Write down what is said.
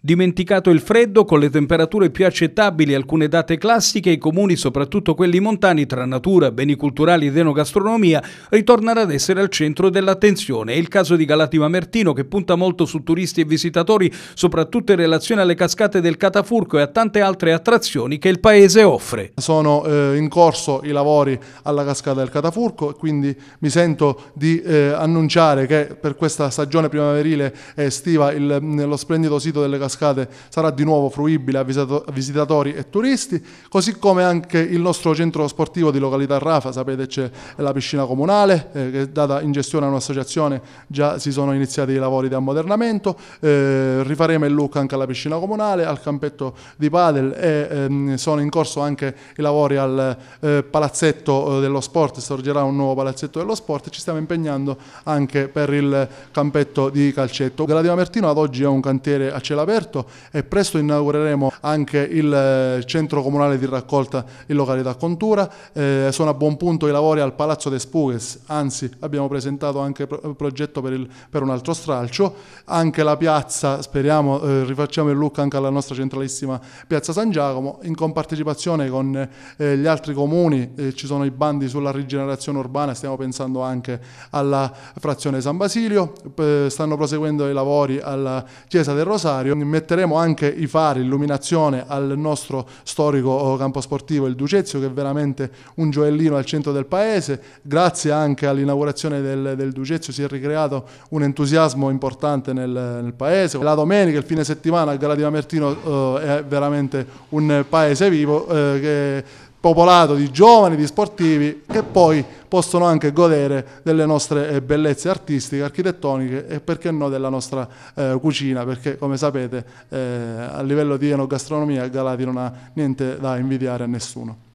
Dimenticato il freddo, con le temperature più accettabili alcune date classiche, i comuni, soprattutto quelli montani, tra natura, beni culturali ed enogastronomia, ritornano ad essere al centro dell'attenzione. È il caso di Galatima Mertino, che punta molto su turisti e visitatori, soprattutto in relazione alle cascate del Catafurco e a tante altre attrazioni che il paese offre. Sono eh, in corso i lavori alla cascata del Catafurco, quindi mi sento di eh, annunciare che per questa stagione primaverile estiva il, lo splendido sito delle cascate cascate sarà di nuovo fruibile a visitatori e turisti, così come anche il nostro centro sportivo di località Rafa, sapete c'è la piscina comunale eh, che è data in gestione a un'associazione, già si sono iniziati i lavori di ammodernamento, eh, rifaremo il look anche alla piscina comunale, al campetto di padel e ehm, sono in corso anche i lavori al eh, palazzetto eh, dello sport, sorgerà un nuovo palazzetto dello sport, ci stiamo impegnando anche per il campetto di calcetto. Galatima Mertino ad oggi è un cantiere a cielo aperto, aperto e presto inaugureremo anche il eh, centro comunale di raccolta in località Contura. Eh, sono a buon punto i lavori al Palazzo de Spugues, anzi abbiamo presentato anche il progetto per, il, per, un altro stralcio. Anche la piazza, speriamo, eh, rifacciamo il look anche alla nostra centralissima piazza San Giacomo, in compartecipazione con eh, gli altri comuni, eh, ci sono i bandi sulla rigenerazione urbana, stiamo pensando anche alla frazione San Basilio, eh, stanno proseguendo i lavori alla chiesa del Rosario metteremo anche i fari, illuminazione al nostro storico oh, campo sportivo il Ducezio che è veramente un gioiellino al centro del paese, grazie anche all'inaugurazione del, del Ducezio si è ricreato un entusiasmo importante nel, nel paese, la domenica, il fine settimana a Gala di eh, è veramente un paese vivo eh, che popolato di giovani, di sportivi che poi possono anche godere delle nostre eh, bellezze artistiche, architettoniche e perché no della nostra eh, cucina, perché come sapete eh, a livello di enogastronomia Galati non ha niente da invidiare a nessuno.